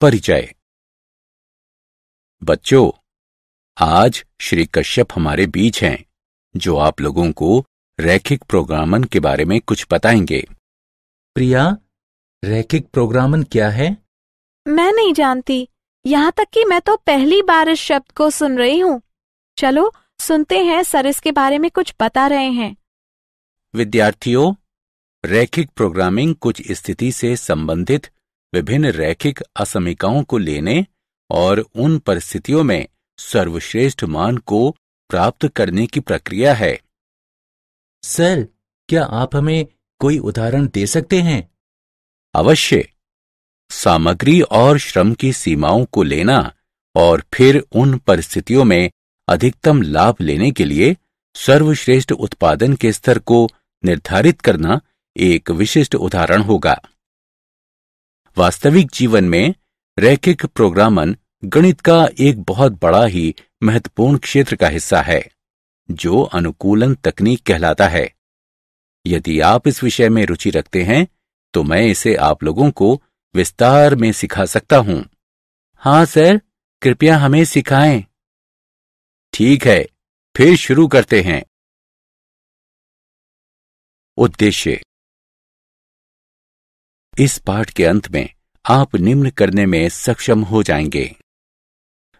परिचय बच्चों आज श्री कश्यप हमारे बीच हैं जो आप लोगों को रैखिक प्रोग्रामन के बारे में कुछ बताएंगे प्रिया रैखिक प्रोग्रामन क्या है मैं नहीं जानती यहाँ तक कि मैं तो पहली बार इस शब्द को सुन रही हूँ चलो सुनते हैं सर इसके बारे में कुछ बता रहे हैं विद्यार्थियों रैखिक प्रोग्रामिंग कुछ स्थिति से संबंधित विभिन्न रैखिक असमिकाओं को लेने और उन परिस्थितियों में सर्वश्रेष्ठ मान को प्राप्त करने की प्रक्रिया है सर क्या आप हमें कोई उदाहरण दे सकते हैं अवश्य सामग्री और श्रम की सीमाओं को लेना और फिर उन परिस्थितियों में अधिकतम लाभ लेने के लिए सर्वश्रेष्ठ उत्पादन के स्तर को निर्धारित करना एक विशिष्ट उदाहरण होगा वास्तविक जीवन में रैखिक प्रोग्रामन गणित का एक बहुत बड़ा ही महत्वपूर्ण क्षेत्र का हिस्सा है जो अनुकूलन तकनीक कहलाता है यदि आप इस विषय में रुचि रखते हैं तो मैं इसे आप लोगों को विस्तार में सिखा सकता हूं हाँ सर कृपया हमें सिखाएं। ठीक है फिर शुरू करते हैं उद्देश्य इस पाठ के अंत में आप निम्न करने में सक्षम हो जाएंगे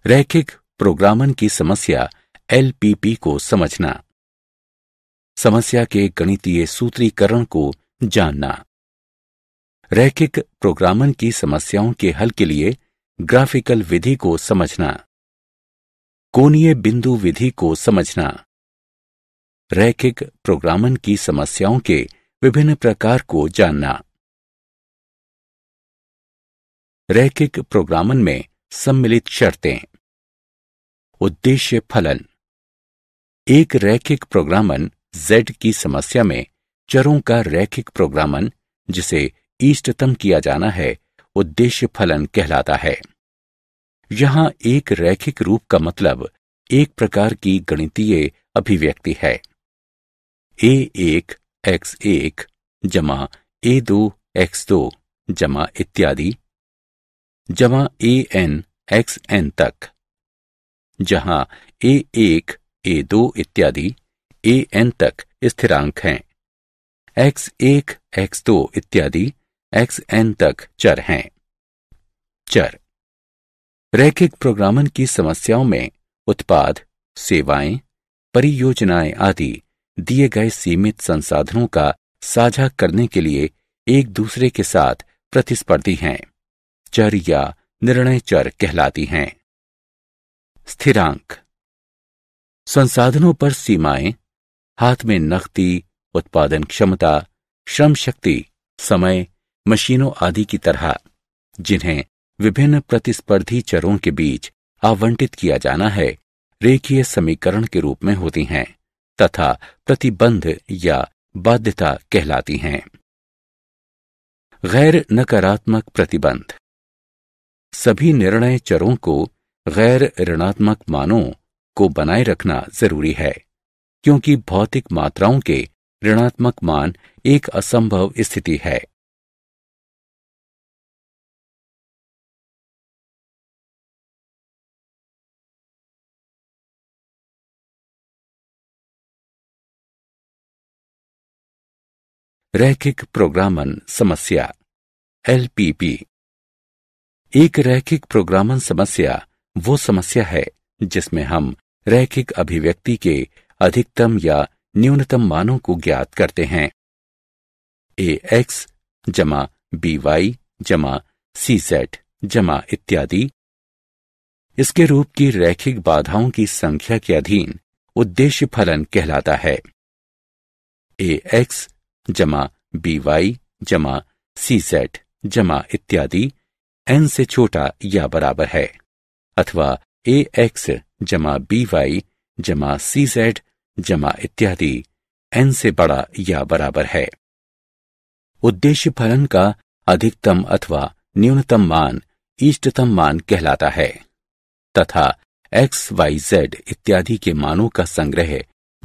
रैखिक प्रोग्रामन की समस्या एलपीपी को समझना समस्या के गणितीय सूत्रीकरण को जानना रैखिक प्रोग्रामन की समस्याओं के हल के लिए ग्राफिकल विधि को समझना कोणीय बिंदु विधि को समझना रैखिक प्रोग्रामन की समस्याओं के विभिन्न प्रकार को जानना रैखिक प्रोग्रामन में सम्मिलित शर्तें उद्देश्य फलन एक रैखिक प्रोग्रामन z की समस्या में चरों का रैखिक प्रोग्रामन जिसे इष्टतम किया जाना है उद्देश्य फलन कहलाता है यहां एक रैखिक रूप का मतलब एक प्रकार की गणितीय अभिव्यक्ति है ए एक एक्स एक जमा ए दो एक्स दो जमा इत्यादि जमा ए एन एक्स एन तक जहां ए एक ए दो इत्यादि ए एन तक स्थिरांक हैं एक्स एक एक्स दो इत्यादि एक्स एन तक चर हैं चर रैखिक प्रोग्रामन की समस्याओं में उत्पाद सेवाएं परियोजनाएं आदि दिए गए सीमित संसाधनों का साझा करने के लिए एक दूसरे के साथ प्रतिस्पर्धी हैं चर या निर्णय चर कहलाती हैं स्थिरांक संसाधनों पर सीमाएं हाथ में नकदी उत्पादन क्षमता श्रम शक्ति समय मशीनों आदि की तरह जिन्हें विभिन्न प्रतिस्पर्धी चरों के बीच आवंटित किया जाना है रेखीय समीकरण के रूप में होती हैं तथा प्रतिबंध या बाध्यता कहलाती हैं गैर नकारात्मक प्रतिबंध सभी निर्णय चरों को गैर ऋणात्मक मानों को बनाए रखना जरूरी है क्योंकि भौतिक मात्राओं के ऋणात्मक मान एक असंभव स्थिति है रैखिक प्रोग्रामन समस्या एलपीपी एक रैखिक प्रोग्रामन समस्या वो समस्या है जिसमें हम रैखिक अभिव्यक्ति के अधिकतम या न्यूनतम मानों को ज्ञात करते हैं ए एक्स जमा बी वाई जमा सी सेट जमा इत्यादि इसके रूप की रैखिक बाधाओं की संख्या के अधीन उद्देश्य फलन कहलाता है ए एक्स जमा बी वाई जमा सी सेट जमा इत्यादि एन से छोटा या बराबर है अथवा ए एक्स जमा बी वाई जमा सी जेड जमा इत्यादि एन से बड़ा या बराबर है उद्देश्य फलन का अधिकतम अथवा न्यूनतम मान इष्टतम मान कहलाता है तथा एक्स वाई जेड इत्यादि के मानों का संग्रह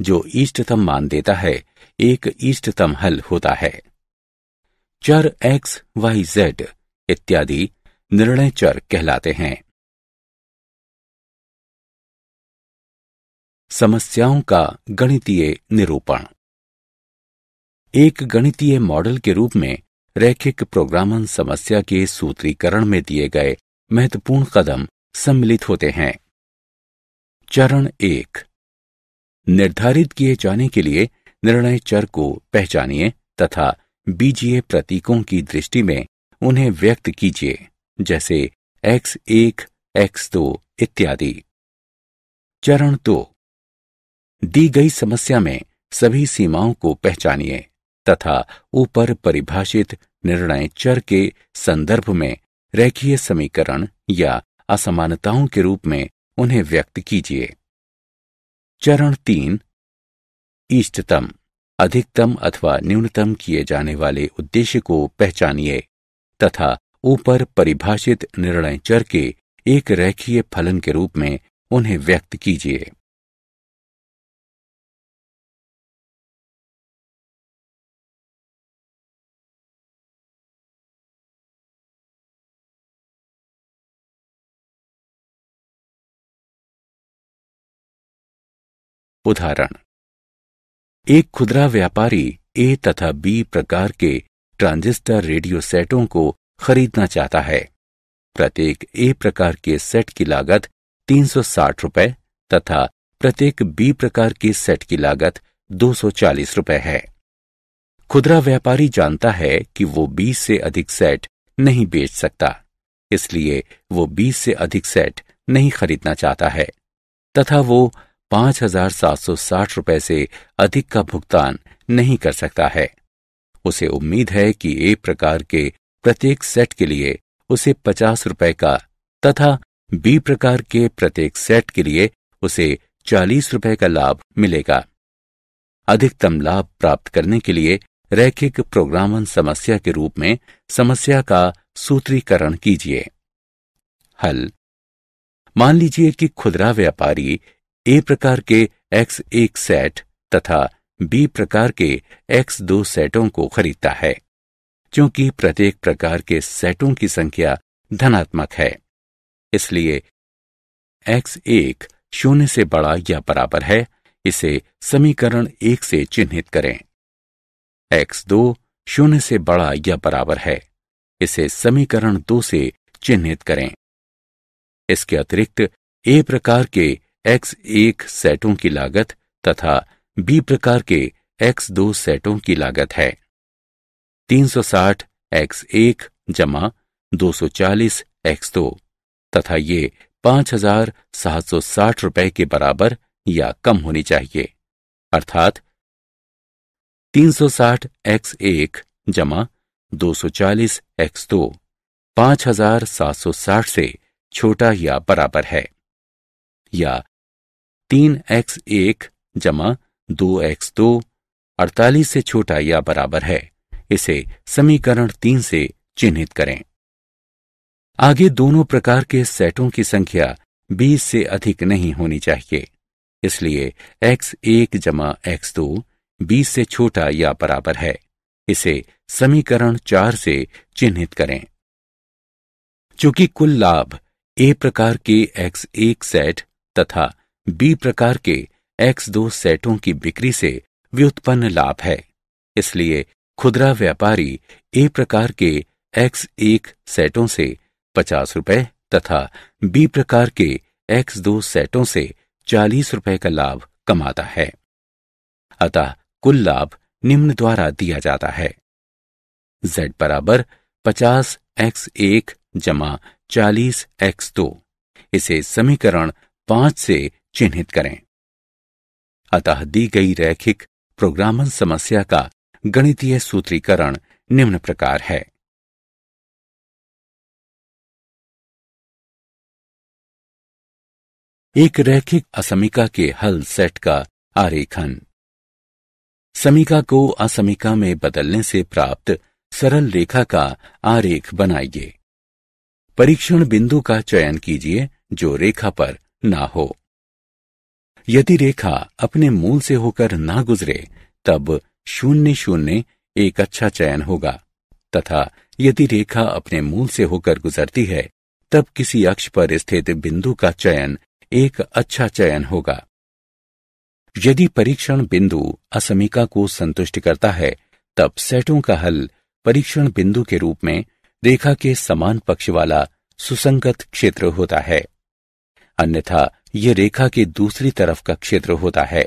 जो इष्टतम मान देता है एक इष्टतम हल होता है चर एक्स वाई जेड इत्यादि निर्णय चर कहलाते हैं समस्याओं का गणितीय निरूपण एक गणितीय मॉडल के रूप में रैखिक प्रोग्रामन समस्या के सूत्रीकरण में दिए गए महत्वपूर्ण कदम सम्मिलित होते हैं चरण एक निर्धारित किए जाने के लिए निर्णय चर को पहचानिए तथा बीजीय प्रतीकों की दृष्टि में उन्हें व्यक्त कीजिए जैसे एक्स एक एक्स दो इत्यादि चरण दो दी गई समस्या में सभी सीमाओं को पहचानिए तथा ऊपर परिभाषित निर्णय चर के संदर्भ में रेखीय समीकरण या असमानताओं के रूप में उन्हें व्यक्त कीजिए चरण तीन इष्टतम अधिकतम अथवा न्यूनतम किए जाने वाले उद्देश्य को पहचानिए तथा ऊपर परिभाषित निर्णय चर के एक रेखीय फलन के रूप में उन्हें व्यक्त कीजिए उदाहरण एक खुदरा व्यापारी ए तथा बी प्रकार के ट्रांजिस्टर रेडियो सेटों को खरीदना चाहता है प्रत्येक ए प्रकार के सेट की लागत तीन सौ साठ तथा प्रत्येक बी प्रकार के सेट की लागत दो सौ चालीस रुपए है खुदरा व्यापारी जानता है कि वो बीस से अधिक सेट नहीं बेच सकता इसलिए वो बीस से अधिक सेट नहीं खरीदना चाहता है तथा वो पांच हजार सात सौ साठ रुपए से अधिक का भुगतान नहीं कर सकता है उसे उम्मीद है कि एक प्रकार के प्रत्येक सेट के लिए उसे पचास रुपए का तथा बी प्रकार के प्रत्येक सेट के लिए उसे चालीस रुपए का लाभ मिलेगा अधिकतम लाभ प्राप्त करने के लिए रैखिक प्रोग्रामन समस्या के रूप में समस्या का सूत्रीकरण कीजिए हल मान लीजिए कि खुदरा व्यापारी ए प्रकार के एक्स एक सेट तथा बी प्रकार के एक्स दो सेटों को खरीदता है क्योंकि प्रत्येक प्रकार के सेटों की संख्या धनात्मक है इसलिए एक्स एक शून्य से बड़ा या बराबर है इसे समीकरण एक से चिन्हित करें एक्स दो शून्य से बड़ा या बराबर है इसे समीकरण दो से चिन्हित करें इसके अतिरिक्त ए प्रकार के एक्स एक सेटों की लागत तथा बी प्रकार के एक्स दो सेटों की लागत है तीन सौ साठ एक्स एक जमा दो सौ चालीस एक्स दो तथा ये पांच हजार सात सौ साठ रुपए के बराबर या कम होनी चाहिए अर्थात तीन सौ साठ एक्स एक जमा दो सौ चालीस एक्स दो पांच हजार सात सौ साठ से छोटा या बराबर है या तीन एक्स एक जमा दो एक्स दो अड़तालीस से छोटा या बराबर है इसे समीकरण तीन से चिन्हित करें आगे दोनों प्रकार के सेटों की संख्या 20 से अधिक नहीं होनी चाहिए इसलिए एक्स एक जमा एक्स दो बीस से छोटा या बराबर है इसे समीकरण चार से चिन्हित करें चूंकि कुल लाभ ए प्रकार के एक्स एक सेट तथा बी प्रकार के एक्स दो सेटों की बिक्री से व्युत्पन्न लाभ है इसलिए खुदरा व्यापारी ए प्रकार के एक्स एक सेटों से पचास रुपए तथा बी प्रकार के एक्स दो सेटों से चालीस रुपए का लाभ कमाता है अतः कुल लाभ निम्न द्वारा दिया जाता है z बराबर पचास एक्स एक जमा चालीस एक्स दो इसे समीकरण पांच से चिन्हित करें अतः दी गई रैखिक प्रोग्रामन समस्या का गणितीय सूत्रीकरण निम्न प्रकार है एक रैखिक असमिका के हल सेट का आरेखन समीका को असमिका में बदलने से प्राप्त सरल रेखा का आरेख बनाइए परीक्षण बिंदु का चयन कीजिए जो रेखा पर ना हो यदि रेखा अपने मूल से होकर ना गुजरे तब शून्य शून्य एक अच्छा चयन होगा तथा यदि रेखा अपने मूल से होकर गुजरती है तब किसी अक्ष पर स्थित बिंदु का चयन एक अच्छा चयन होगा यदि परीक्षण बिंदु असमिका को संतुष्ट करता है तब सेटों का हल परीक्षण बिंदु के रूप में रेखा के समान पक्ष वाला सुसंगत क्षेत्र होता है अन्यथा ये रेखा के दूसरी तरफ का क्षेत्र होता है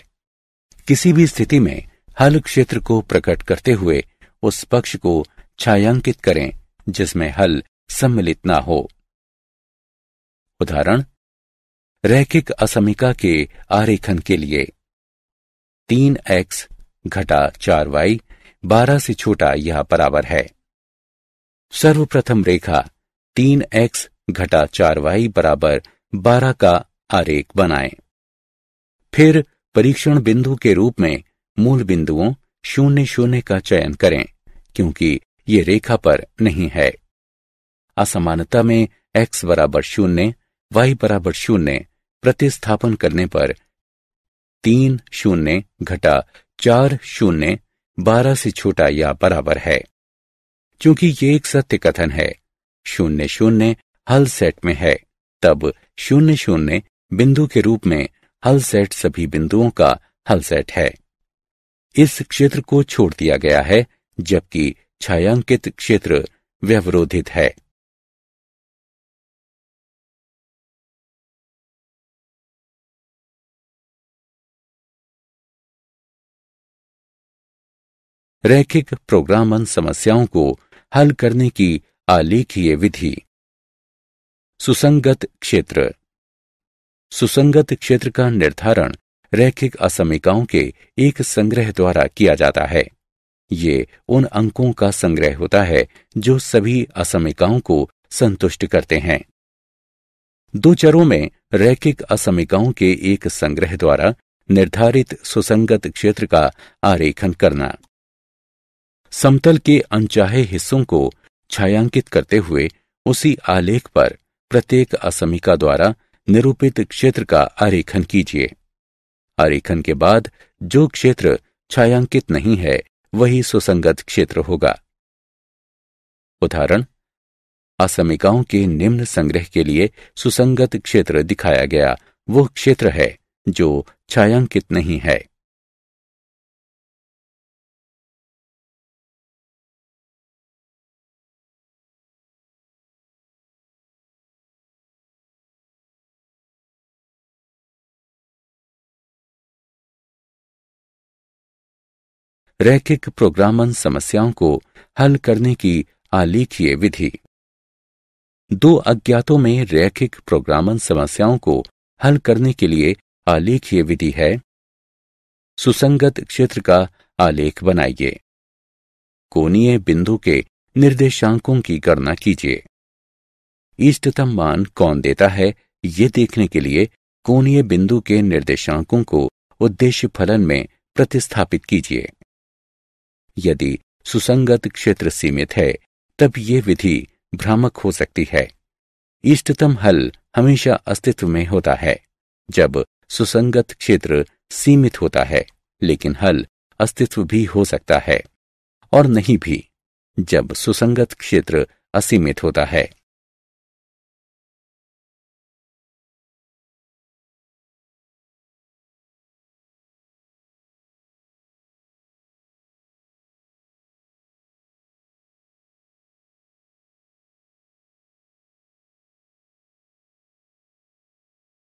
किसी भी स्थिति में हल क्षेत्र को प्रकट करते हुए उस पक्ष को छायांकित करें जिसमें हल सम्मिलित ना हो उदाहरण रैखिक असमिका के आरेखन के लिए तीन एक्स घटा चार वाई बारह से छोटा यह बराबर है सर्वप्रथम रेखा तीन एक्स घटा चार वाई बराबर बारह का आरेख बनाएं। फिर परीक्षण बिंदु के रूप में मूल बिंदुओं शून्य शून्य का चयन करें क्योंकि ये रेखा पर नहीं है असमानता में x बराबर शून्य y बराबर शून्य प्रतिस्थापन करने पर तीन शून्य घटा चार शून्य बारह से छोटा या बराबर है क्योंकि ये एक सत्य कथन है शून्य शून्य हल सेट में है तब शून्य शून्य बिंदु के रूप में हल सेट सभी बिंदुओं का हल सेट है इस क्षेत्र को छोड़ दिया गया है जबकि छायांकित क्षेत्र व्यवरोधित है रैखिक प्रोग्रामन समस्याओं को हल करने की आलेखीय विधि सुसंगत क्षेत्र सुसंगत क्षेत्र का निर्धारण रैखिक असमिकाओं के एक संग्रह द्वारा किया जाता है ये उन अंकों का संग्रह होता है जो सभी असमिकाओं को संतुष्ट करते हैं दो चरों में रैखिक असमिकाओं के एक संग्रह द्वारा निर्धारित सुसंगत क्षेत्र का आरेखन करना समतल के अनचाहे हिस्सों को छायांकित करते हुए उसी आलेख पर प्रत्येक असमिका द्वारा निरूपित क्षेत्र का आरेखन कीजिए आरेखन के बाद जो क्षेत्र छायांकित नहीं है वही सुसंगत क्षेत्र होगा उदाहरण असमिकाओं के निम्न संग्रह के लिए सुसंगत क्षेत्र दिखाया गया वो क्षेत्र है जो छायांकित नहीं है रैखिक प्रोग्रामन समस्याओं को हल करने की आलेखीय विधि दो अज्ञातों में रैखिक प्रोग्रामन समस्याओं को हल करने के लिए आलेखीय विधि है सुसंगत क्षेत्र का आलेख बनाइए कोणीय बिंदु के निर्देशांकों की गणना कीजिए इष्टतम मान कौन देता है ये देखने के लिए कोणीय बिंदु के निर्देशांकों को उद्देश्य फलन में प्रतिस्थापित कीजिए यदि सुसंगत क्षेत्र सीमित है तब ये विधि भ्रामक हो सकती है इष्टतम हल हमेशा अस्तित्व में होता है जब सुसंगत क्षेत्र सीमित होता है लेकिन हल अस्तित्व भी हो सकता है और नहीं भी जब सुसंगत क्षेत्र असीमित होता है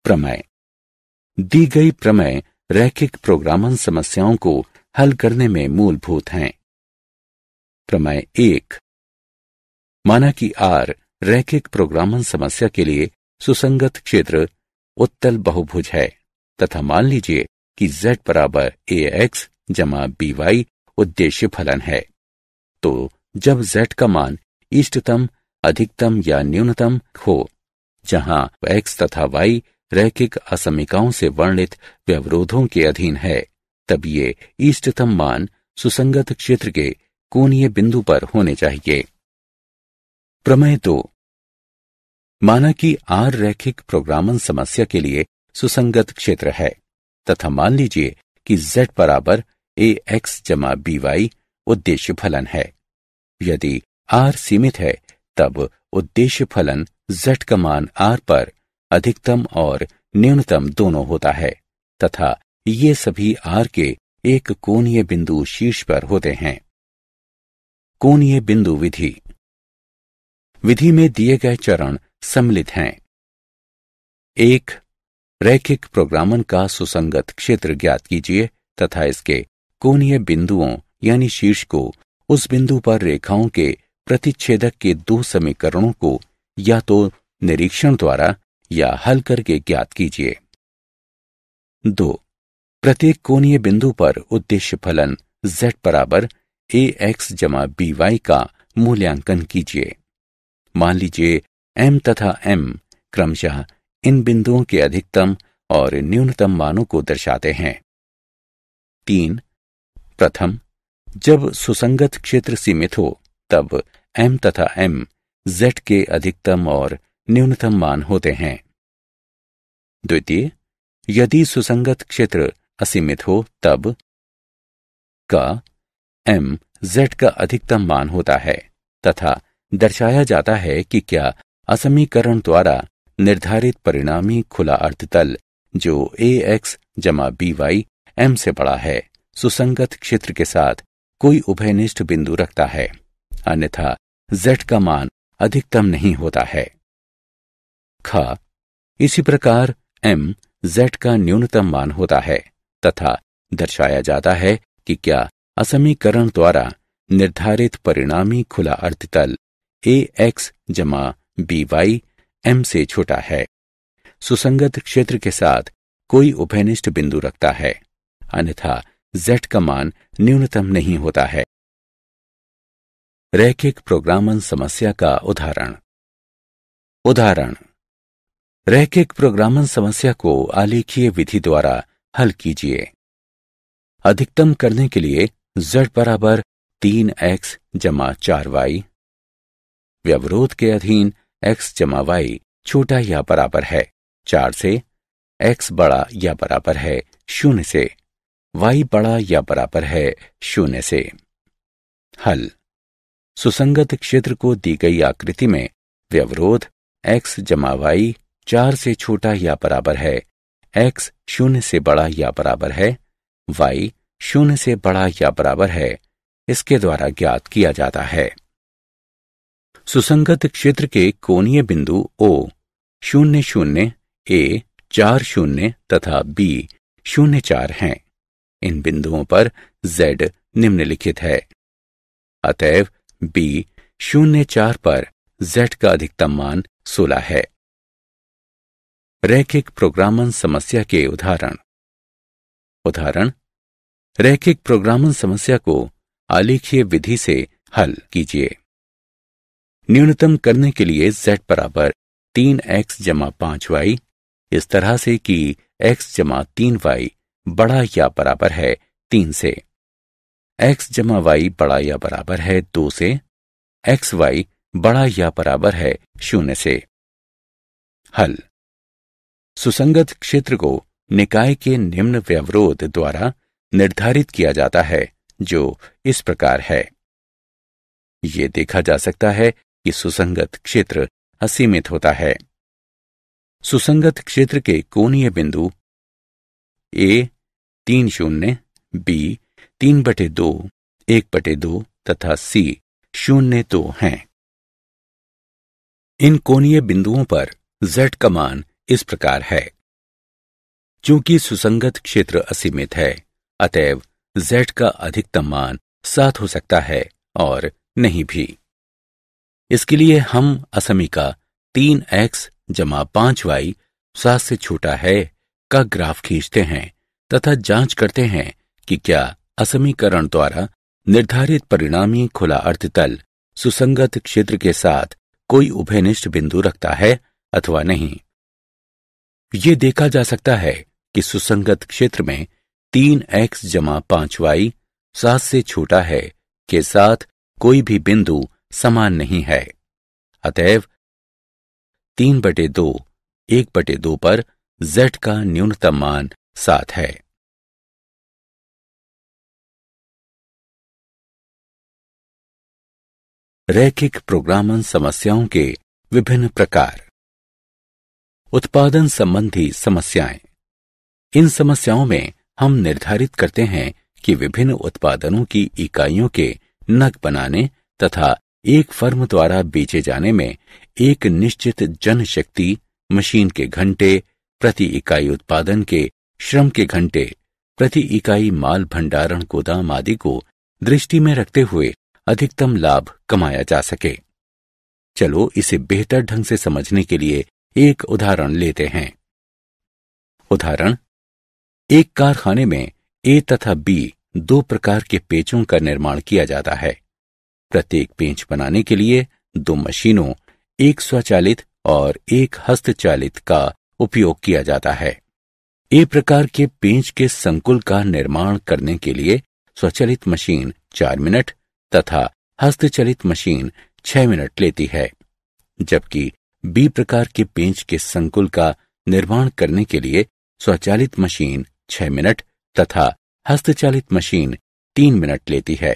प्रमेय दी गई प्रमेय रैखिक प्रोग्रामन समस्याओं को हल करने में मूलभूत हैं प्रमेय एक माना कि आर रैखिक प्रोग्रामन समस्या के लिए सुसंगत क्षेत्र उत्तल बहुभुज है तथा मान लीजिए कि z बराबर ए एक्स जमा बी वाई उद्देश्य फलन है तो जब z का मान इष्टतम अधिकतम या न्यूनतम हो जहां x तथा y रैखिक असमिकाओं से वर्णित व्यवरोधों के अधीन है तब ये इष्टतम मान सुसंगत क्षेत्र के कोणीय बिंदु पर होने चाहिए प्रमेय दो माना कि आर रैखिक प्रोग्रामन समस्या के लिए सुसंगत क्षेत्र है तथा मान लीजिए कि z बराबर ए एक्स जमा बी वाई उद्देश्य फलन है यदि r सीमित है तब उद्देश्य फलन z का मान r पर अधिकतम और न्यूनतम दोनों होता है तथा ये सभी आर के एक कोणीय बिंदु शीर्ष पर होते हैं कोणीय बिंदु विधि विधि में दिए गए चरण सम्मिलित हैं एक रैखिक प्रोग्रामन का सुसंगत क्षेत्र ज्ञात कीजिए तथा इसके कोणीय बिंदुओं यानी शीर्ष को उस बिंदु पर रेखाओं के प्रतिच्छेदक के दो समीकरणों को या तो निरीक्षण द्वारा या हल करके ज्ञात कीजिए दो प्रत्येक कोणीय बिंदु पर उद्देश्य फलन z बराबर ए एक्स जमा बी वाई का मूल्यांकन कीजिए मान लीजिए m तथा m क्रमशः इन बिंदुओं के अधिकतम और न्यूनतम मानों को दर्शाते हैं तीन प्रथम जब सुसंगत क्षेत्र सीमित हो तब m तथा m z के अधिकतम और न्यूनतम मान होते हैं द्वितीय यदि सुसंगत क्षेत्र असीमित हो तब का एम जेड का अधिकतम मान होता है तथा दर्शाया जाता है कि क्या असमीकरण द्वारा निर्धारित परिणामी खुला अर्थतल जो ए एक्स जमा बी वाई एम से बड़ा है सुसंगत क्षेत्र के साथ कोई उभयनिष्ठ बिंदु रखता है अन्यथा जेड का मान अधिकतम नहीं होता है ख इसी प्रकार एम जेड का न्यूनतम मान होता है तथा दर्शाया जाता है कि क्या असमीकरण द्वारा निर्धारित परिणामी खुला अर्धतल ए एक्स जमा बी वाई एम से छोटा है सुसंगत क्षेत्र के साथ कोई उभयनिष्ठ बिंदु रखता है अन्यथा जेड का मान न्यूनतम नहीं होता है रैखिक प्रोग्रामन समस्या का उदाहरण उदाहरण रैखिक प्रोग्रामन समस्या को आलेखीय विधि द्वारा हल कीजिए अधिकतम करने के लिए z बराबर तीन एक्स जमा चार वाई व्यवरोध के अधीन x जमा वाई छोटा या बराबर है चार से x बड़ा या बराबर है शून्य से y बड़ा या बराबर है शून्य से हल सुसंगत क्षेत्र को दी गई आकृति में व्यवरोध x जमा वाई चार से छोटा या बराबर है एक्स शून्य से बड़ा या बराबर है वाई शून्य से बड़ा या बराबर है इसके द्वारा ज्ञात किया जाता है सुसंगत क्षेत्र के कोणीय बिंदु ओ शून्य शून्य ए चार शून्य तथा बी शून्य चार हैं इन बिंदुओं पर z निम्नलिखित है अतएव b शून्य चार पर z का अधिकतम मान सोलह है रैखिक प्रोग्रामन समस्या के उदाहरण उदाहरण रैखिक प्रोग्रामन समस्या को आलेखीय विधि से हल कीजिए न्यूनतम करने के लिए z बराबर तीन एक्स जमा पांच वाई इस तरह से कि x जमा तीन वाई बड़ा या बराबर है तीन से x जमा वाई बड़ा या बराबर है दो से एक्स वाई बड़ा या बराबर है शून्य से हल सुसंगत क्षेत्र को निकाय के निम्न व्यवरोध द्वारा निर्धारित किया जाता है जो इस प्रकार है ये देखा जा सकता है कि सुसंगत क्षेत्र असीमित होता है सुसंगत क्षेत्र के कोणीय बिंदु ए तीन शून्य बी तीन बटे दो एक बटे दो तथा सी शून्य दो हैं इन कोणीय बिंदुओं पर जेड कमान इस प्रकार है चूंकि सुसंगत क्षेत्र असीमित है अतएव z का अधिकतम मान सात हो सकता है और नहीं भी इसके लिए हम असमी का तीन एक्स जमा पांच वाई सात से छोटा है का ग्राफ खींचते हैं तथा जांच करते हैं कि क्या असमीकरण द्वारा निर्धारित परिणामी खुला अर्थतल सुसंगत क्षेत्र के साथ कोई उभयनिष्ठ बिंदु रखता है अथवा नहीं ये देखा जा सकता है कि सुसंगत क्षेत्र में तीन एक्स जमा पांच वाई सात से छोटा है के साथ कोई भी बिंदु समान नहीं है अतएव तीन बटे दो एक बटे दो पर z का न्यूनतम मान सात है रैखिक प्रोग्रामन समस्याओं के विभिन्न प्रकार उत्पादन संबंधी समस्याएं इन समस्याओं में हम निर्धारित करते हैं कि विभिन्न उत्पादनों की इकाइयों के नग बनाने तथा एक फर्म द्वारा बेचे जाने में एक निश्चित जनशक्ति मशीन के घंटे प्रति इकाई उत्पादन के श्रम के घंटे प्रति इकाई माल भंडारण गोदाम आदि को दृष्टि में रखते हुए अधिकतम लाभ कमाया जा सके चलो इसे बेहतर ढंग से समझने के लिए एक उदाहरण लेते हैं उदाहरण एक कारखाने में ए तथा बी दो प्रकार के पेचों का निर्माण किया जाता है प्रत्येक पेंच बनाने के लिए दो मशीनों एक स्वचालित और एक हस्तचालित का उपयोग किया जाता है ए प्रकार के पेंच के संकुल का निर्माण करने के लिए स्वचालित मशीन चार मिनट तथा हस्तचलित मशीन छह मिनट लेती है जबकि बी प्रकार के पेंच के संकुल का निर्माण करने के लिए स्वचालित मशीन छह मिनट तथा हस्तचालित मशीन तीन मिनट लेती है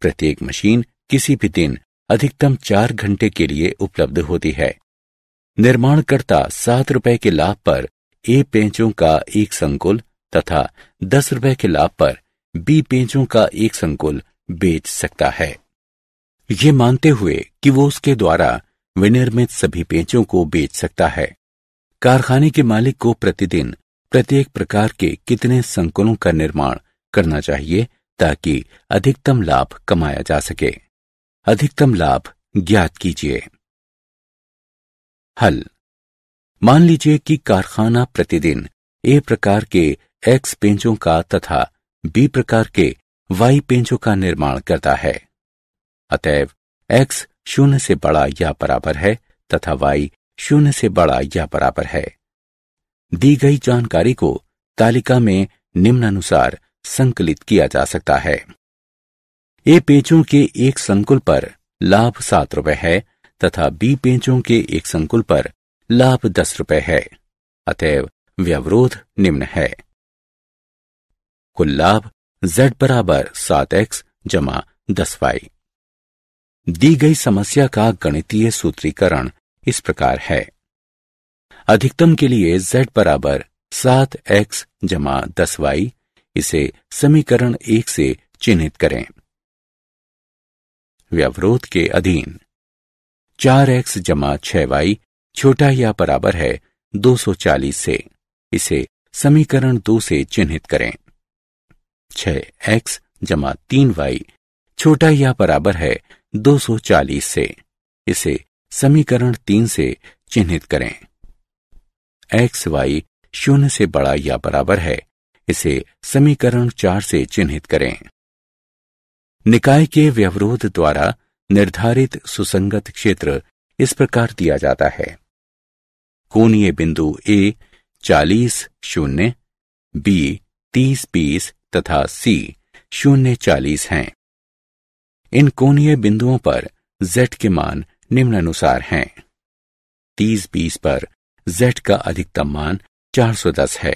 प्रत्येक मशीन किसी भी दिन अधिकतम चार घंटे के लिए उपलब्ध होती है निर्माणकर्ता सात रुपए के लाभ पर ए पेंचों का एक संकुल तथा दस रुपए के लाभ पर बी पेंचों का एक संकुल बेच सकता है ये मानते हुए कि वो उसके द्वारा विनिर्मित सभी पेचों को बेच सकता है कारखाने के मालिक को प्रतिदिन प्रत्येक प्रकार के कितने संकुलों का निर्माण करना चाहिए ताकि अधिकतम लाभ कमाया जा सके अधिकतम लाभ ज्ञात कीजिए हल मान लीजिए कि कारखाना प्रतिदिन ए प्रकार के एक्स पेंचों का तथा बी प्रकार के वाई पेंचों का निर्माण करता है अतएव एक्स शून्य से बड़ा या बराबर है तथा वाई शून्य से बड़ा या बराबर है दी गई जानकारी को तालिका में निम्नानुसार संकलित किया जा सकता है ए पेचों के एक संकुल पर लाभ सात रुपए है तथा बी पेचों के एक संकुल पर लाभ दस रुपए है अतएव व्यवरोध निम्न है कुल लाभ z बराबर सात एक्स जमा दस वाई दी गई समस्या का गणितीय सूत्रीकरण इस प्रकार है अधिकतम के लिए z बराबर सात एक्स जमा दस वाई इसे समीकरण एक से चिन्हित करें व्यवरोध के अधीन चार एक्स जमा छह वाई छोटा या बराबर है 240 से इसे समीकरण दो से चिन्हित करें छह एक्स जमा तीन वाई छोटा या बराबर है 240 से इसे समीकरण तीन से चिन्हित करें एक्स वाई शून्य से बड़ा या बराबर है इसे समीकरण चार से चिन्हित करें निकाय के व्यवरोध द्वारा निर्धारित सुसंगत क्षेत्र इस प्रकार दिया जाता है कोणीय बिंदु ए चालीस शून्य बी तीस बीस तथा सी शून्य चालीस हैं इन कोणीय बिंदुओं पर z के मान निम्नानुसार हैं तीस बीस पर z का अधिकतम मान 410 है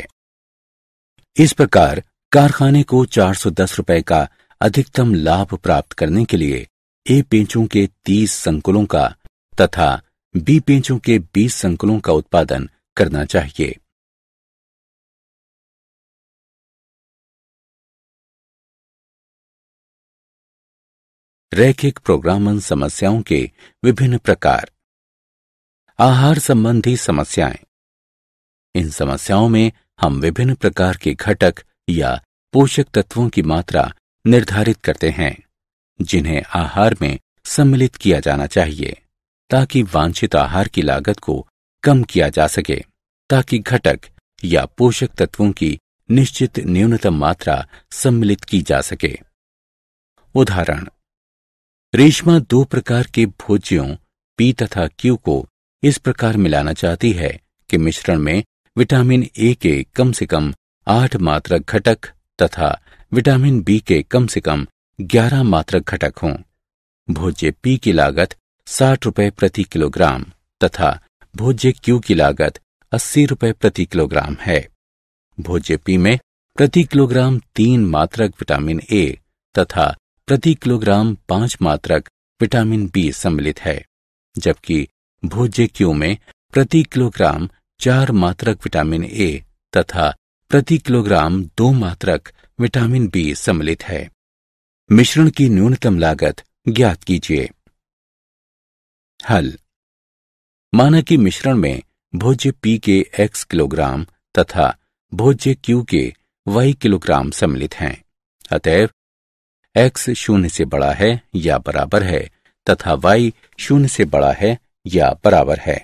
इस प्रकार कारखाने को 410 रुपए का अधिकतम लाभ प्राप्त करने के लिए ए पेंचों के 30 संकुलों का तथा बी पेंचों के 20 संकुलों का उत्पादन करना चाहिए रैखिक प्रोग्रामन समस्याओं के विभिन्न प्रकार आहार संबंधी समस्याएं इन समस्याओं में हम विभिन्न प्रकार के घटक या पोषक तत्वों की मात्रा निर्धारित करते हैं जिन्हें आहार में सम्मिलित किया जाना चाहिए ताकि वांछित आहार की लागत को कम किया जा सके ताकि घटक या पोषक तत्वों की निश्चित न्यूनतम मात्रा सम्मिलित की जा सके उदाहरण रेशमा दो प्रकार के भोज्यों पी तथा क्यू को इस प्रकार मिलाना चाहती है कि मिश्रण में विटामिन ए के कम से कम आठ मात्रक घटक तथा विटामिन बी के कम से कम ग्यारह मात्रक घटक हों भोज्य पी की लागत साठ रुपए प्रति किलोग्राम तथा भोज्य क्यू की लागत अस्सी रुपए प्रति किलोग्राम है भोज्य पी में प्रति किलोग्राम तीन मात्रक विटामिन ए तथा प्रति किलोग्राम पांच मात्रक विटामिन बी सम्मिलित है जबकि भोज्य क्यू में प्रति किलोग्राम चार मात्रक विटामिन ए तथा प्रति किलोग्राम दो मात्रक विटामिन बी सम्मिलित है मिश्रण की न्यूनतम लागत ज्ञात कीजिए हल माना कि मिश्रण में भोज्य पी के एक्स किलोग्राम तथा भोज्य क्यू के वाई किलोग्राम सम्मिलित हैं अतएव एक्स शून्य से बड़ा है या बराबर है तथा वाई शून्य से बड़ा है या बराबर है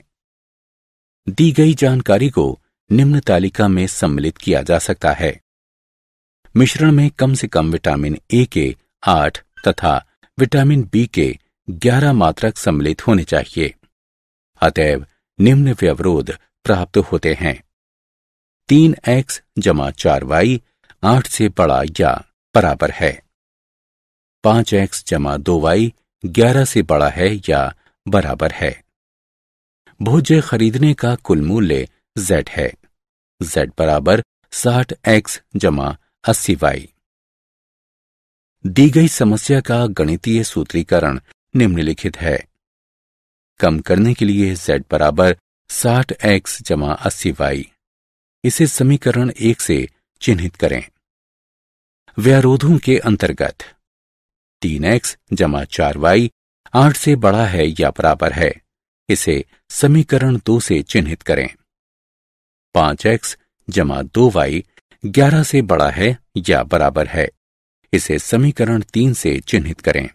दी गई जानकारी को निम्न तालिका में सम्मिलित किया जा सकता है मिश्रण में कम से कम विटामिन ए के आठ तथा विटामिन बी के ग्यारह मात्रक सम्मिलित होने चाहिए अतएव निम्न व्यवरोध प्राप्त होते हैं तीन एक्स जमा चार वाई आठ से बड़ा या बराबर है पांच एक्स जमा दो वाई ग्यारह से बड़ा है या बराबर है भोज्य खरीदने का कुल मूल्य z है z बराबर साठ एक्स जमा अस्सी वाई दी गई समस्या का गणितीय सूत्रीकरण निम्नलिखित है कम करने के लिए z बराबर साठ एक्स जमा अस्सी वाई इसे समीकरण एक से चिन्हित करें व्यारोधों के अंतर्गत तीन एक्स जमा चार वाई आठ से बड़ा है या बराबर है इसे समीकरण दो से चिन्हित करें पांच एक्स जमा दो वाई ग्यारह से बड़ा है या बराबर है इसे समीकरण तीन से चिन्हित करें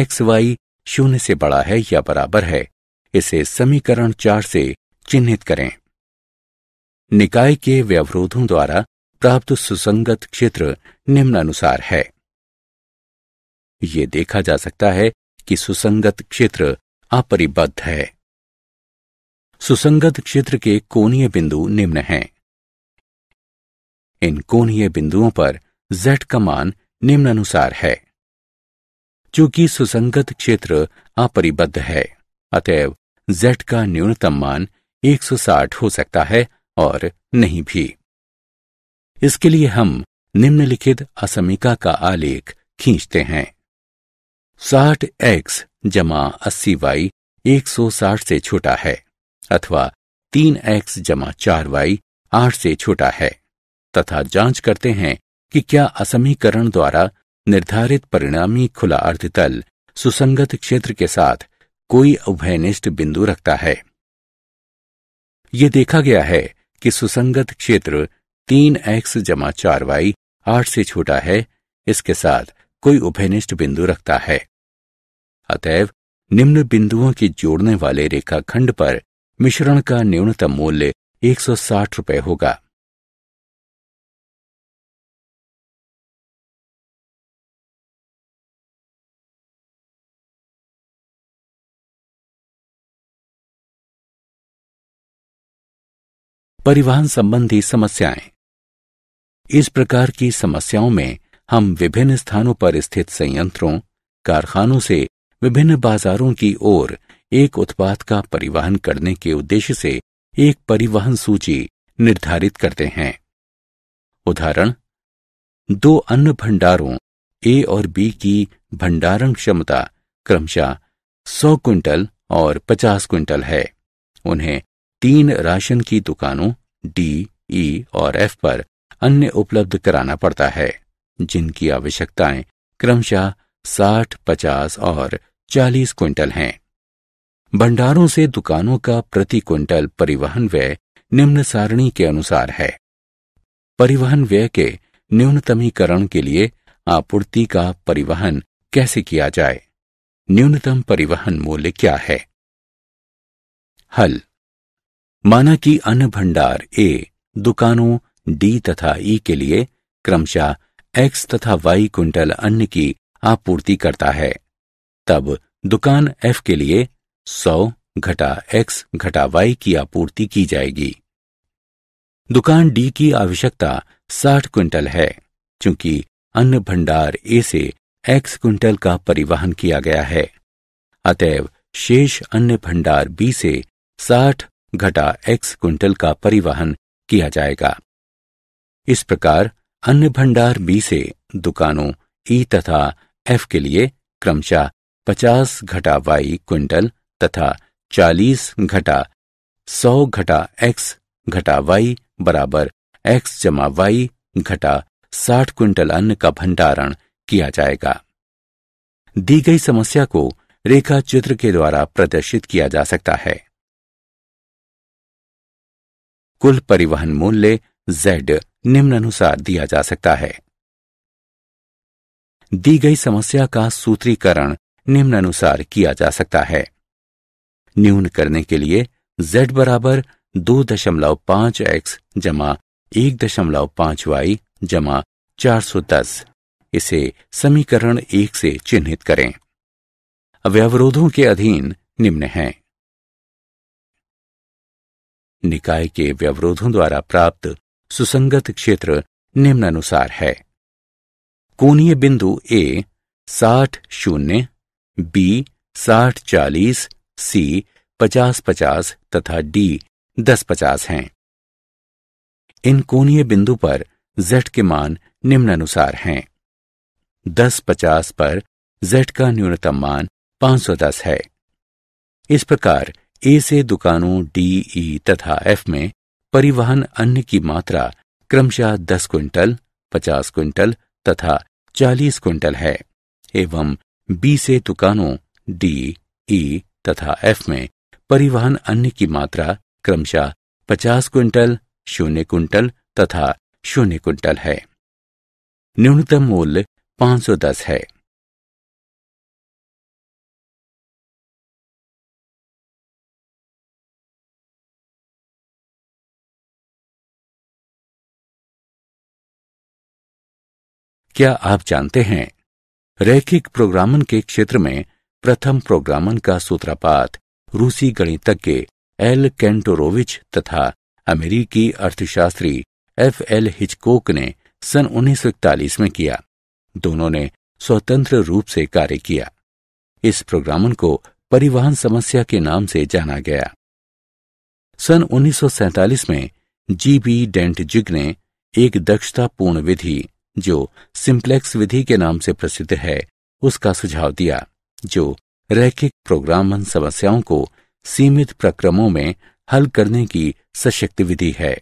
एक्स वाई शून्य से बड़ा है या बराबर है इसे समीकरण चार से चिन्हित करें निकाय के व्यवरोधों द्वारा प्राप्त सुसंगत क्षेत्र निम्नानुसार है ये देखा जा सकता है कि सुसंगत क्षेत्र अपरिबद्ध है सुसंगत क्षेत्र के कोणीय बिंदु निम्न हैं। इन कोणीय बिंदुओं पर z का मान निम्न अनुसार है चूंकि सुसंगत क्षेत्र अपरिबद्ध है अतएव z का न्यूनतम मान 160 हो सकता है और नहीं भी इसके लिए हम निम्नलिखित असमिका का आलेख खींचते हैं साठ एक्स जमा अस्सी वाई एक सौ साठ से छोटा है अथवा तीन एक्स जमा चार वाई आठ से छोटा है तथा जांच करते हैं कि क्या असमीकरण द्वारा निर्धारित परिणामी खुला अर्धतल सुसंगत क्षेत्र के साथ कोई उभयनिष्ठ बिंदु रखता है ये देखा गया है कि सुसंगत क्षेत्र तीन एक्स जमा चार वाई आठ से छोटा है इसके साथ कोई उभयनिष्ठ बिंदु रखता है अतएव निम्न बिंदुओं के जोड़ने वाले रेखाखंड पर मिश्रण का न्यूनतम मूल्य 160 रुपए होगा परिवहन संबंधी समस्याएं इस प्रकार की समस्याओं में हम विभिन्न स्थानों पर स्थित संयंत्रों कारखानों से विभिन्न बाजारों की ओर एक उत्पाद का परिवहन करने के उद्देश्य से एक परिवहन सूची निर्धारित करते हैं उदाहरण दो अन्य भंडारों ए और बी की भंडारण क्षमता क्रमशः 100 क्विंटल और 50 क्विंटल है उन्हें तीन राशन की दुकानों डी ई और एफ पर अन्य उपलब्ध कराना पड़ता है जिनकी आवश्यकताएं क्रमशः साठ पचास और चालीस क्विंटल हैं भंडारों से दुकानों का प्रति क्विंटल परिवहन व्यय निम्न सारणी के अनुसार है परिवहन व्यय के न्यूनतमीकरण के लिए आपूर्ति का परिवहन कैसे किया जाए न्यूनतम परिवहन मूल्य क्या है हल माना कि अन्न भंडार ए दुकानों डी तथा ई के लिए क्रमशः एक्स तथा वाई कुंटल अन्न की आपूर्ति करता है तब दुकान एफ के लिए सौ घटा एक्स घटा वाई की आपूर्ति की जाएगी दुकान डी की आवश्यकता साठ क्विंटल है क्योंकि अन्न भंडार ए से एक्स क्विंटल का परिवहन किया गया है अतएव शेष अन्य भंडार बी से साठ घटा एक्स क्विंटल का परिवहन किया जाएगा इस प्रकार अन्य भंडार बी से दुकानों ई तथा एफ के लिए क्रमशः पचास घटा वाई क्विंटल तथा चालीस घटा सौ घटा एक्स घटा वाई बराबर एक्स जमा वाई घटा साठ क्विंटल अन्न का भंडारण किया जाएगा दी गई समस्या को रेखा चित्र के द्वारा प्रदर्शित किया जा सकता है कुल परिवहन मूल्य जेड निम्न अनुसार दिया जा सकता है दी गई समस्या का सूत्रीकरण निम्न अनुसार किया जा सकता है न्यून करने के लिए z बराबर दो दशमलव पांच एक्स जमा एक दशमलव पांच वाई जमा चार सौ दस इसे समीकरण एक से चिन्हित करें व्यवरोधों के अधीन निम्न हैं निकाय के व्यवरोधों द्वारा प्राप्त सुसंगत क्षेत्र निम्नानुसार है कोणीय बिंदु ए साठ शून्य बी साठ चालीस सी पचास पचास तथा डी दस पचास हैं इन कोणीय बिंदु पर z के मान निम्नानुसार हैं दस पचास पर z का न्यूनतम मान पांच सौ दस है इस प्रकार ए से दुकानों डी ई e तथा एफ में परिवहन अन्न की मात्रा क्रमशः दस क्विंटल पचास क्विंटल तथा चालीस क्विंटल है एवं बी से दुकानों डी ई तथा एफ में परिवहन अन्न की मात्रा क्रमशः पचास क्विंटल शून्य क्विंटल तथा शून्य क्विंटल है न्यूनतम मूल्य पांच सौ दस है क्या आप जानते हैं रैखिक प्रोग्रामन के क्षेत्र में प्रथम प्रोग्रामन का सूत्रापात रूसी गणितज्ञ एल कैंटोरोविच तथा अमेरिकी अर्थशास्त्री एफ एल हिचकोक ने सन उन्नीस में किया दोनों ने स्वतंत्र रूप से कार्य किया इस प्रोग्रामन को परिवहन समस्या के नाम से जाना गया सन उन्नीस में जी बी डेंटजिग ने एक दक्षतापूर्ण विधि जो सिंप्लेक्स विधि के नाम से प्रसिद्ध है उसका सुझाव दिया जो रैखिक प्रोग्रामन समस्याओं को सीमित प्रक्रमों में हल करने की सशक्त विधि है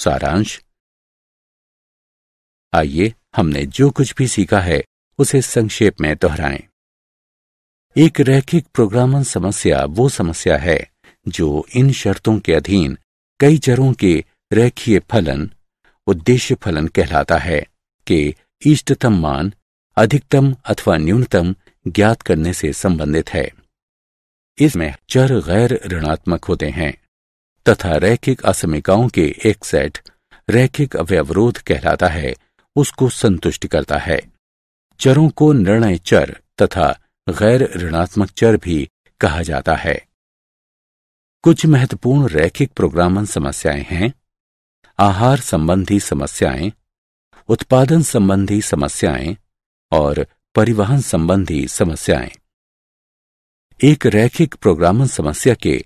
सारांश आइए हमने जो कुछ भी सीखा है उसे संक्षेप में दोहराएं एक रैखिक प्रोग्रामन समस्या वो समस्या है जो इन शर्तों के अधीन कई चरों के रैखीय फलन उद्देश्य फलन कहलाता है कि इष्टतम मान अधिकतम अथवा न्यूनतम ज्ञात करने से संबंधित है इसमें चर गैर ऋणात्मक होते हैं तथा रैखिक असमिकाओं के एक सेट रैखिक अव्यवरोध कहलाता है उसको संतुष्ट करता है चरों को निर्णय चर तथा गैर ऋणात्मक चर भी कहा जाता है कुछ महत्वपूर्ण रैखिक प्रोग्रामन समस्याएं हैं आहार संबंधी समस्याएं उत्पादन संबंधी समस्याएं और परिवहन संबंधी समस्याएं एक रैखिक प्रोग्रामन समस्या के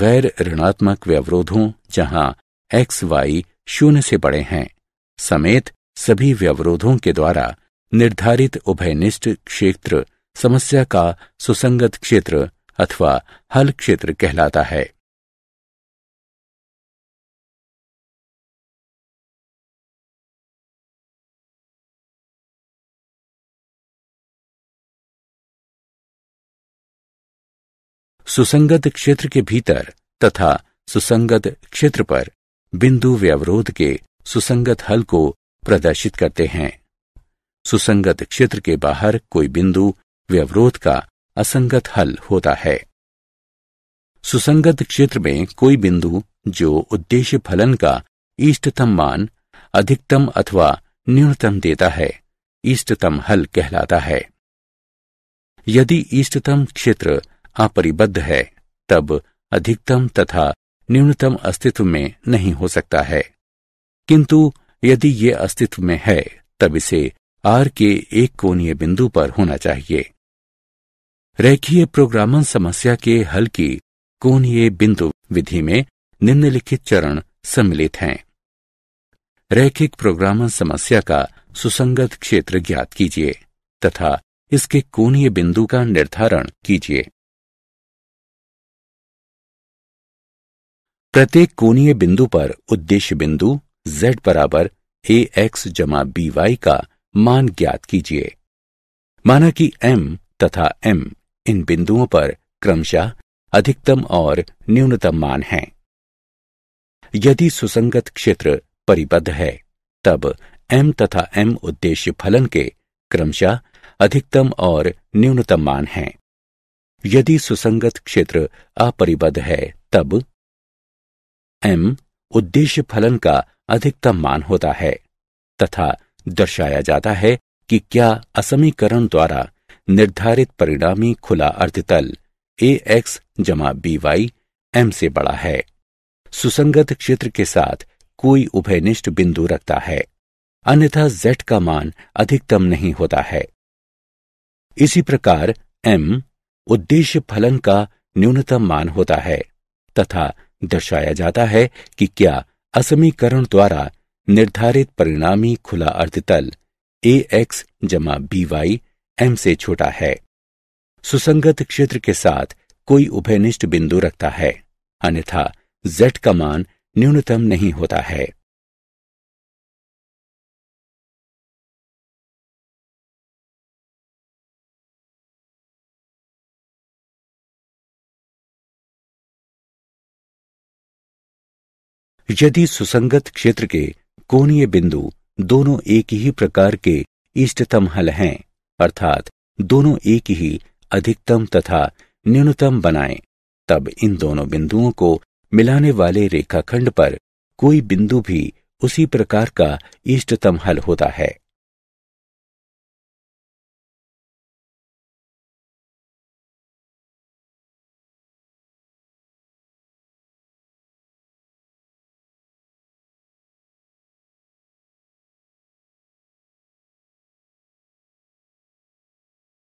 गैर ऋणात्मक व्यवरोधों जहां एक्स वाई शून्य से बड़े हैं समेत सभी व्यवरोधों के द्वारा निर्धारित उभयनिष्ठ क्षेत्र समस्या का सुसंगत क्षेत्र अथवा हल क्षेत्र कहलाता है सुसंगत क्षेत्र के भीतर तथा सुसंगत क्षेत्र पर बिंदु व्यवरोध के सुसंगत हल को प्रदर्शित करते हैं सुसंगत क्षेत्र के बाहर कोई बिंदु व्यवरोध का असंगत हल होता है सुसंगत क्षेत्र में कोई बिंदु जो उद्देश्य फलन का इष्टतम मान अधिकतम अथवा न्यूनतम देता है इष्टतम हल कहलाता है यदि इष्टतम क्षेत्र अपरिबद्ध है तब अधिकतम तथा न्यूनतम अस्तित्व में नहीं हो सकता है किंतु यदि ये अस्तित्व में है तब इसे आर के एक कोणीय बिंदु पर होना चाहिए रेखीय प्रोग्रामन समस्या के हल की कोणीय बिंदु विधि में निम्नलिखित चरण सम्मिलित हैं रैखिक प्रोग्रामन समस्या का सुसंगत क्षेत्र ज्ञात कीजिए तथा इसके कोणीय बिंदु का निर्धारण कीजिए प्रत्येक कोणीय बिंदु पर उद्देश्य बिंदु z बराबर ए एक्स जमा बी वाई का मान ज्ञात कीजिए माना कि m तथा m इन बिंदुओं पर क्रमशः अधिकतम और न्यूनतम मान हैं। यदि सुसंगत क्षेत्र परिबद्ध है तब m तथा m उद्देश्य फलन के क्रमशः अधिकतम और न्यूनतम मान हैं। यदि सुसंगत क्षेत्र अपरिबद्ध है तब m उद्देश्य फलन का अधिकतम मान होता है तथा दर्शाया जाता है कि क्या असमीकरण द्वारा निर्धारित परिणामी खुला अर्धतल ए एक्स जमा बी वाई एम से बड़ा है सुसंगत क्षेत्र के साथ कोई उभयनिष्ठ बिंदु रखता है अन्यथा z का मान अधिकतम नहीं होता है इसी प्रकार m उद्देश्य फलन का न्यूनतम मान होता है तथा दर्शाया जाता है कि क्या असमीकरण द्वारा निर्धारित परिणामी खुला अर्धतल ए एक्स जमा बी वाई एम से छोटा है सुसंगत क्षेत्र के साथ कोई उभयनिष्ठ बिंदु रखता है अन्यथा z का मान न्यूनतम नहीं होता है यदि सुसंगत क्षेत्र के कोणीय बिंदु दोनों एक ही प्रकार के इष्टतम हल हैं अर्थात दोनों एक ही अधिकतम तथा न्यूनतम बनाएं तब इन दोनों बिंदुओं को मिलाने वाले रेखाखंड पर कोई बिंदु भी उसी प्रकार का इष्टतम हल होता है